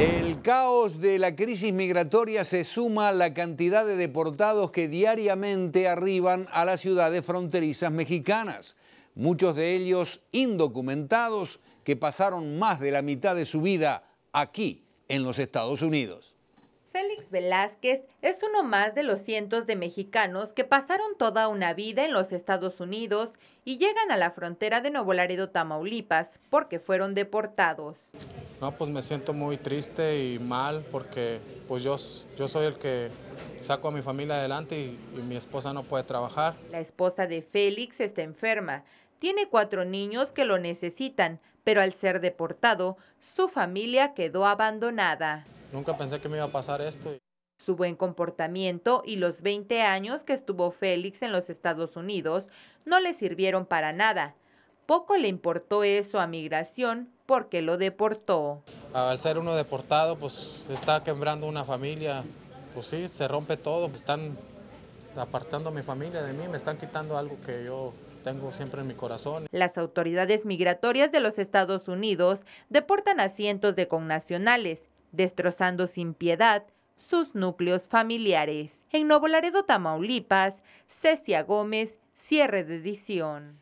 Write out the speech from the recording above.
El caos de la crisis migratoria se suma a la cantidad de deportados que diariamente arriban a las ciudades fronterizas mexicanas, muchos de ellos indocumentados que pasaron más de la mitad de su vida aquí en los Estados Unidos. Félix Velázquez es uno más de los cientos de mexicanos que pasaron toda una vida en los Estados Unidos y llegan a la frontera de Nuevo Laredo, Tamaulipas, porque fueron deportados. No, pues me siento muy triste y mal porque pues yo, yo soy el que saco a mi familia adelante y mi esposa no puede trabajar. La esposa de Félix está enferma. Tiene cuatro niños que lo necesitan, pero al ser deportado, su familia quedó abandonada. Nunca pensé que me iba a pasar esto. Su buen comportamiento y los 20 años que estuvo Félix en los Estados Unidos no le sirvieron para nada. Poco le importó eso a migración porque lo deportó. Al ser uno deportado, pues está quebrando una familia. Pues sí, se rompe todo. Están apartando a mi familia de mí, me están quitando algo que yo tengo siempre en mi corazón. Las autoridades migratorias de los Estados Unidos deportan a cientos de connacionales destrozando sin piedad sus núcleos familiares. En Nuevo Laredo, Tamaulipas, Cecia Gómez, cierre de edición.